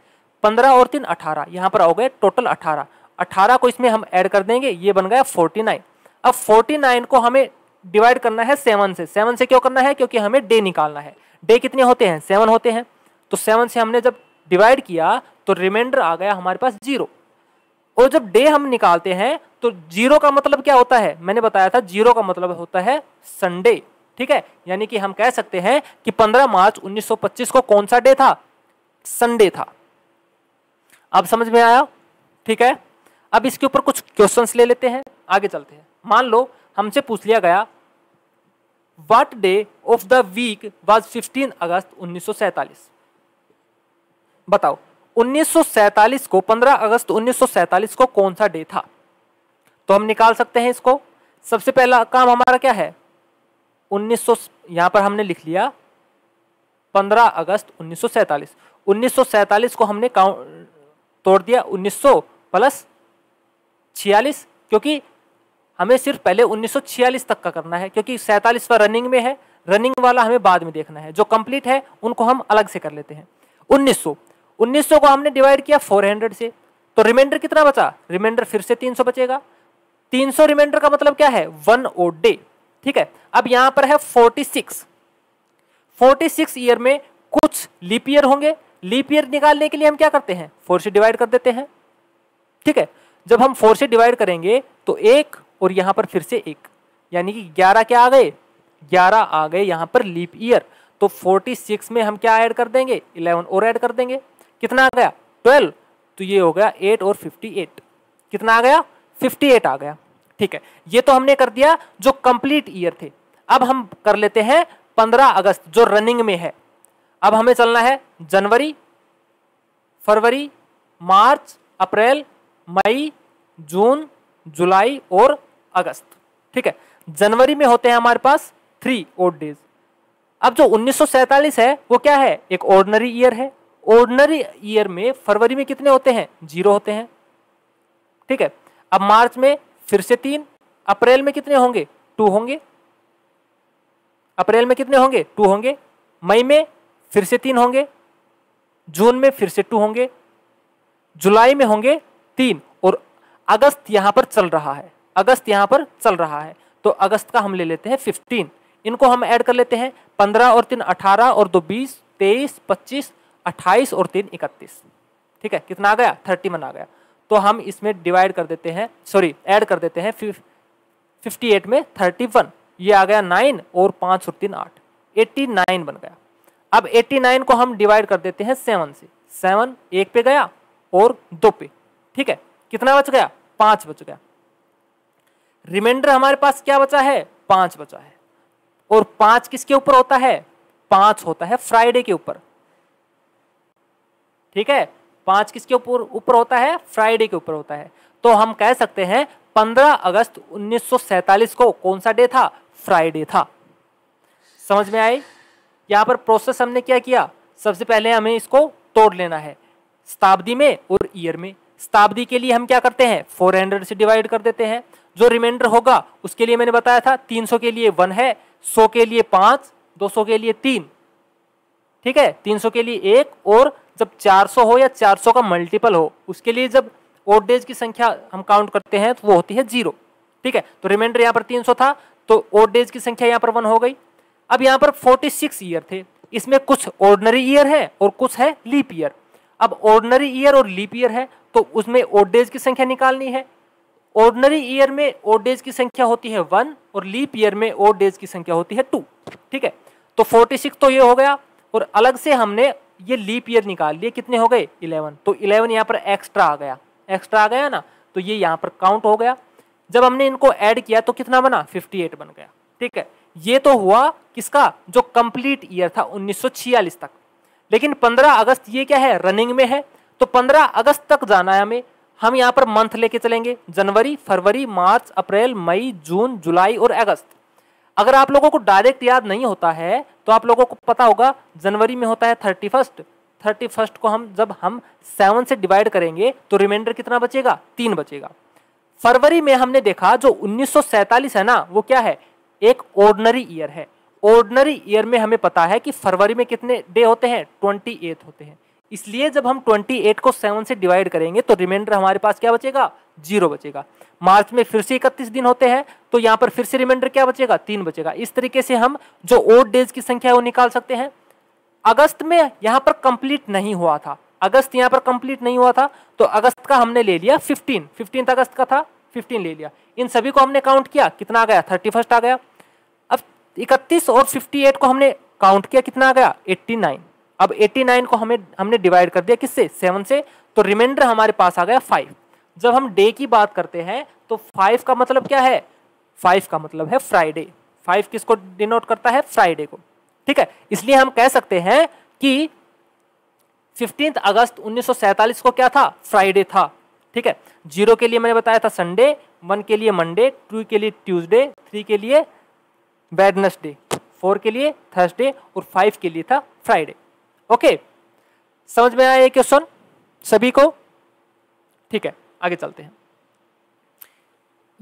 पंद्रह और तीन अठारह यहाँ पर हो गए टोटल अठारह अठारह को इसमें हम ऐड कर देंगे ये बन गया फोर्टी नाइन अब फोर्टी नाइन को हमें डिवाइड करना है सेवन से सेवन से क्यों करना है क्योंकि हमें डे निकालना है डे कितने होते हैं सेवन होते हैं तो सेवन से हमने जब डिवाइड किया तो रिमाइंडर आ गया हमारे पास जीरो और जब डे हम निकालते हैं तो जीरो का मतलब क्या होता है मैंने बताया था जीरो का मतलब होता है संडे ठीक है यानी कि हम कह सकते हैं कि 15 मार्च 1925 को कौन सा डे था संडे था अब समझ में आया ठीक है अब इसके ऊपर कुछ क्वेश्चंस ले लेते हैं आगे चलते हैं मान लो हमसे पूछ लिया गया what day of the week was 15 अगस्त 1947 बताओ 1947 को 15 अगस्त 1947 को कौन सा डे था तो हम निकाल सकते हैं इसको सबसे पहला काम हमारा क्या है 1900 यहाँ पर हमने लिख लिया 15 अगस्त 1947 1947 को हमने काउंट तोड़ दिया 1900 प्लस छियालीस क्योंकि हमें सिर्फ पहले 1946 तक का करना है क्योंकि पर रनिंग में है रनिंग वाला हमें बाद में देखना है जो कंप्लीट है उनको हम अलग से कर लेते हैं 1900 1900 को हमने डिवाइड किया 400 से तो रिमाइंडर कितना बचा रिमाइंडर फिर से 300 बचेगा 300 रिमाइंडर का मतलब क्या है वन ओ डे ठीक है अब यहां पर है 46 46 ईयर में कुछ लीप ईयर होंगे लीप ईयर निकालने के लिए हम क्या करते हैं फोर से डिवाइड कर देते हैं ठीक है जब हम फोर से डिवाइड करेंगे तो एक और यहां पर फिर से एक यानी कि ग्यारह क्या आ गए ग्यारह आ गए यहां पर लीप ईयर तो 46 में हम क्या ऐड कर देंगे 11 और ऐड कर देंगे कितना आ गया ट्वेल्व तो ये हो गया एट और फिफ्टी एट कितना आ गया फिफ्टी एट आ गया ठीक है ये तो हमने कर दिया जो कंप्लीट ईयर थे अब हम कर लेते हैं पंद्रह अगस्त जो रनिंग में है अब हमें चलना है जनवरी फरवरी मार्च अप्रैल मई जून जुलाई और अगस्त ठीक है जनवरी में होते हैं हमारे पास थ्री ओड डेज अब जो उन्नीस है वो क्या है एक ऑर्डनरी ईयर है ऑर्डनरी ईयर में फरवरी में कितने होते हैं जीरो होते हैं ठीक है अब मार्च में फिर से तीन अप्रैल में कितने होंगे टू होंगे अप्रैल में कितने होंगे टू होंगे मई में फिर से तीन होंगे जून में फिर से टू होंगे जुलाई में होंगे तीन और अगस्त यहां पर चल रहा है अगस्त यहां पर चल रहा है तो अगस्त का हम ले लेते हैं फिफ्टीन इनको हम ऐड कर लेते हैं पंद्रह और तीन अठारह और दो बीस तेईस पच्चीस अट्ठाईस और तीन इकतीस ठीक है कितना आ गया थर्टी मन आ गया तो हम इसमें डिवाइड कर देते हैं सॉरी ऐड कर देते हैं फिफ्टी एट में थर्टी वन ये आ गया नाइन और पाँच और तीन आठ एट्टी नाइन बन गया अब एट्टी नाइन को हम डिवाइड कर देते हैं सेवन से सेवन एक पे गया और दो पे ठीक है कितना बच गया पाँच बच गया रिमाइंडर हमारे पास क्या बचा है पाँच बचा है और पाँच किसके ऊपर होता है पाँच होता है फ्राइडे के ऊपर ठीक है पांच किसके ऊपर ऊपर होता है फ्राइडे के ऊपर होता है तो हम कह सकते हैं 15 अगस्त 1947 को कौन सा डे था फ्राइडे था समझ में आई यहां पर प्रोसेस हमने क्या किया सबसे पहले हमें इसको तोड़ लेना है शताब्दी में और ईयर में शताब्दी के लिए हम क्या करते हैं 400 से डिवाइड कर देते हैं जो रिमाइंडर होगा उसके लिए मैंने बताया था 300 के लिए वन है 100 के लिए पाँच 200 के लिए तीन ठीक है 300 के लिए एक और जब 400 हो या 400 का मल्टीपल हो उसके लिए जब ओड डेज की संख्या हम काउंट करते हैं तो वो होती है जीरो ठीक है तो रिमाइंडर यहाँ पर 300 था तो ओड डेज की संख्या यहाँ पर वन हो गई अब यहाँ पर 46 ईयर थे इसमें कुछ ऑर्डनरी ईयर है और कुछ है लीप ईयर अब ऑर्डनरी ईयर और लीप ईयर है तो उसमें ओड डेज की संख्या निकालनी है ऑर्डनरी ईयर में ओड डेज की संख्या होती है वन और लीप ईयर में ओड डेज की संख्या होती है टू ठीक है तो 46 तो ये हो गया और अलग से हमने ये लीप ईयर निकाल लिए कितने हो गए इलेवन तो इलेवन यहाँ पर एक्स्ट्रा आ गया एक्स्ट्रा आ गया ना तो ये यहाँ पर काउंट हो गया जब हमने इनको ऐड किया तो कितना बना 58 बन गया ठीक है ये तो हुआ किसका जो कंप्लीट ईयर था उन्नीस तक लेकिन 15 अगस्त ये क्या है रनिंग में है तो 15 अगस्त तक जाना है हमें हम यहाँ पर मंथ लेके चलेंगे जनवरी फरवरी मार्च अप्रैल मई जून जुलाई और अगस्त अगर आप लोगों को डायरेक्ट याद नहीं होता है तो आप लोगों को पता होगा जनवरी में होता है थर्टी फर्स्ट थर्टी फर्स्ट को हम जब हम सेवन से डिवाइड करेंगे तो रिमाइंडर कितना बचेगा तीन बचेगा फरवरी में हमने देखा जो उन्नीस है ना वो क्या है एक ऑर्डनरी ईयर है ऑर्डनरी ईयर में हमें पता है कि फरवरी में कितने डे होते हैं ट्वेंटी होते हैं इसलिए जब हम 28 को 7 से डिवाइड करेंगे तो रिमाइंडर हमारे पास क्या बचेगा जीरो बचेगा मार्च में फिर से इकतीस दिन होते हैं तो यहाँ पर फिर से रिमाइंडर क्या बचेगा तीन बचेगा इस तरीके से हम जो ओड डेज की संख्या है वो निकाल सकते हैं अगस्त में यहाँ पर कंप्लीट नहीं हुआ था अगस्त यहाँ पर कंप्लीट नहीं हुआ था तो अगस्त का हमने ले लिया फिफ्टीन फिफ्टीन अगस्त का था फिफ्टीन ले लिया इन सभी को हमने काउंट किया कितना आ गया थर्टी फर्स्ट आ गया अब इकतीस और फिफ्टी एट को हमने काउंट किया कितना आ गया एट्टी नाइन अब 89 को हमें हमने डिवाइड कर दिया किससे सेवन से तो रिमाइंडर हमारे पास आ गया फाइव जब हम डे की बात करते हैं तो फाइव का मतलब क्या है फाइव का मतलब है फ्राइडे फाइव किसको डिनोट करता है फ्राइडे को ठीक है इसलिए हम कह सकते हैं कि फिफ्टींथ अगस्त उन्नीस को क्या था फ्राइडे था ठीक है जीरो के लिए मैंने बताया था संडे वन के लिए मंडे टू के लिए ट्यूसडे थ्री के लिए बैडनसडे फोर के लिए थर्सडे और फाइव के लिए था फ्राइडे ओके समझ में आया ये क्वेश्चन सभी को ठीक है आगे चलते हैं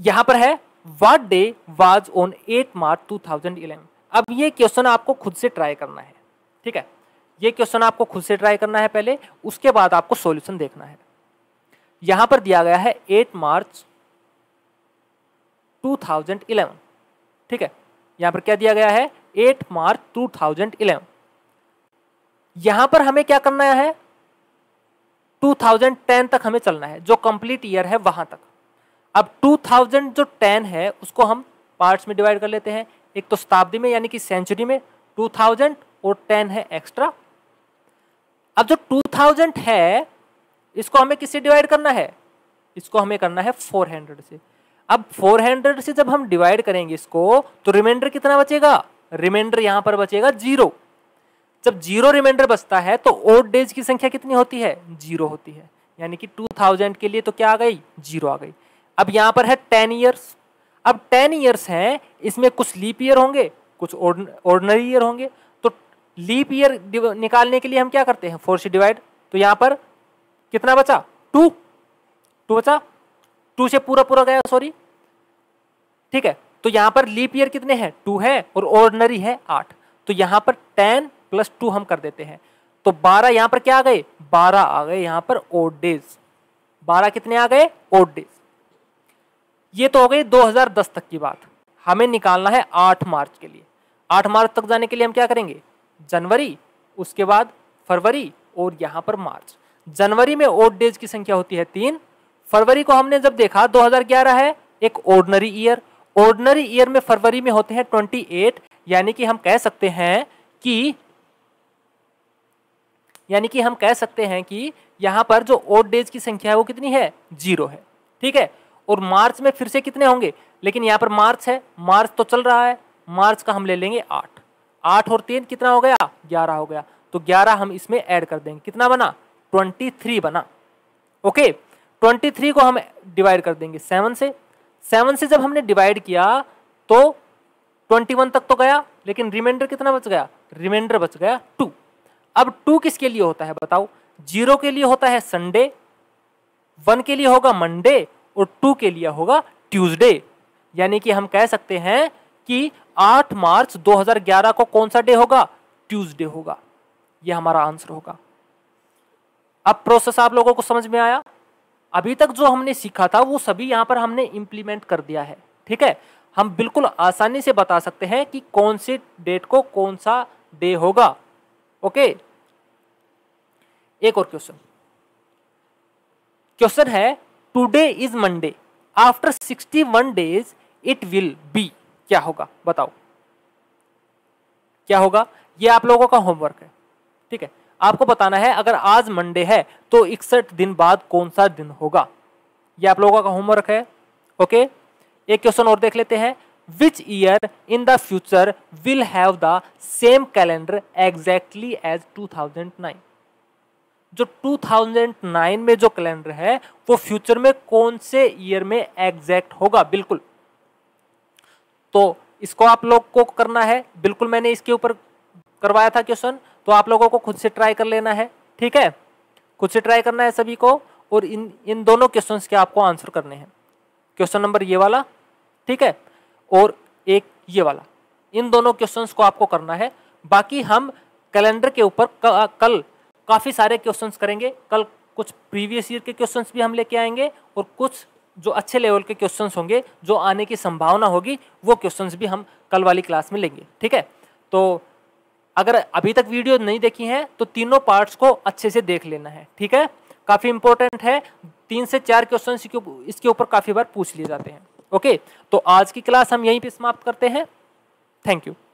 यहां पर है what day was on eight March 2011 अब ये क्वेश्चन आपको खुद से ट्राई करना है ठीक है ये क्वेश्चन आपको खुद से ट्राई करना है पहले उसके बाद आपको सॉल्यूशन देखना है यहां पर दिया गया है 8 मार्च 2011 ठीक है यहां पर क्या दिया गया है 8 मार्च 2011 यहां पर हमें क्या करना है 2010 तक हमें चलना है जो कंप्लीट ईयर है वहां तक अब 2000 जो 10 है उसको हम पार्ट्स में डिवाइड कर लेते हैं एक तो शताब्दी में यानी कि सेंचुरी में 2000 और 10 है एक्स्ट्रा अब जो 2000 है इसको हमें किससे डिवाइड करना है इसको हमें करना है 400 से अब 400 से जब हम डिवाइड करेंगे इसको तो रिमाइंडर कितना बचेगा रिमाइंडर यहां पर बचेगा जीरो जब जीरो रिमाइंडर बचता है तो ओड डेज की संख्या कितनी होती है जीरो होती है यानी कि 2000 के लिए तो क्या आ गई जीरो आ गई अब यहाँ पर है टेन ईयर्स अब टेन ईयर्स हैं इसमें कुछ लीप ईयर होंगे कुछ ऑर्डनरी ईयर होंगे तो लीप ईयर निकालने के लिए हम क्या करते हैं फोर से डिवाइड तो यहाँ पर कितना बचा टू टू बचा टू से पूरा पूरा गया सॉरी ठीक है तो यहाँ पर लीप ईयर कितने हैं टू है और ऑर्डनरी है आठ तो यहाँ पर टेन प्लस टू हम कर देते हैं तो बारह यहां पर क्या आ गए बारह आ गए यहां पर ओड डेज बारह कितने आ गए ओड डेज ये तो हो गई 2010 तक की बात हमें निकालना है 8 मार्च के लिए 8 मार्च तक जाने के लिए हम क्या करेंगे जनवरी उसके बाद फरवरी और यहाँ पर मार्च जनवरी में ओड डेज की संख्या होती है तीन फरवरी को हमने जब देखा 2011 है एक ऑर्डनरी ईयर ऑर्डनरी ईयर में फरवरी में होते हैं 28 यानी कि हम कह सकते हैं कि यानी कि हम कह सकते हैं कि यहाँ पर जो ओड डेज की संख्या है वो कितनी है जीरो है ठीक है और मार्च में फिर से कितने होंगे लेकिन यहाँ पर मार्च है मार्च तो चल रहा है मार्च का हम ले लेंगे आठ आठ और तीन कितना हो गया ग्यारह हो गया तो ग्यारह हम इसमें ऐड कर देंगे कितना बना ट्वेंटी थ्री बना ओके ट्वेंटी थ्री को हम डिवाइड कर देंगे सेवन से सेवन से जब हमने डिवाइड किया तो ट्वेंटी वन तक तो गया लेकिन रिमाइंडर कितना बच गया रिमाइंडर बच गया टू अब टू किसके लिए होता है बताओ जीरो के लिए होता है संडे वन के लिए होगा मंडे और टू के लिए होगा ट्यूसडे यानी कि हम कह सकते हैं कि 8 मार्च 2011 को कौन सा डे होगा ट्यूसडे होगा यह हमारा आंसर होगा अब प्रोसेस आप लोगों को समझ में आया अभी तक जो हमने सीखा था वो सभी यहाँ पर हमने इम्प्लीमेंट कर दिया है ठीक है हम बिल्कुल आसानी से बता सकते हैं कि कौन से डेट को कौन सा डे होगा ओके एक और क्वेश्चन क्वेश्चन है today is Monday after sixty one days it will be क्या होगा बताओ क्या होगा ये आप लोगों का होमवर्क है ठीक है आपको बताना है अगर आज मंडे है तो इकसठ दिन बाद कौन सा दिन होगा ये आप लोगों का होमवर्क है ओके एक क्वेश्चन और देख लेते हैं which year in the future will have the same calendar exactly as 2009 जो 2009 में जो कैलेंडर है वो फ्यूचर में कौन से ईयर में एग्जैक्ट होगा बिल्कुल तो इसको आप लोग को करना है बिल्कुल मैंने इसके ऊपर करवाया था क्वेश्चन तो आप लोगों को खुद से ट्राई कर लेना है ठीक है खुद से ट्राई करना है सभी को और इन इन दोनों क्वेश्चन के आपको आंसर करने हैं क्वेश्चन नंबर ये वाला ठीक है और एक ये वाला इन दोनों क्वेश्चंस को आपको करना है बाकी हम कैलेंडर के ऊपर कल काफ़ी सारे क्वेश्चंस करेंगे कल कुछ प्रीवियस ईयर के क्वेश्चंस भी हम लेके आएंगे और कुछ जो अच्छे लेवल के क्वेश्चंस होंगे जो आने की संभावना होगी वो क्वेश्चंस भी हम कल वाली क्लास में लेंगे ठीक है तो अगर अभी तक वीडियो नहीं देखी है तो तीनों पार्ट्स को अच्छे से देख लेना है ठीक है काफ़ी इंपॉर्टेंट है तीन से चार क्वेश्चन इसके ऊपर काफ़ी बार पूछ लिए जाते हैं ओके तो आज की क्लास हम यहीं पे समाप्त करते हैं थैंक यू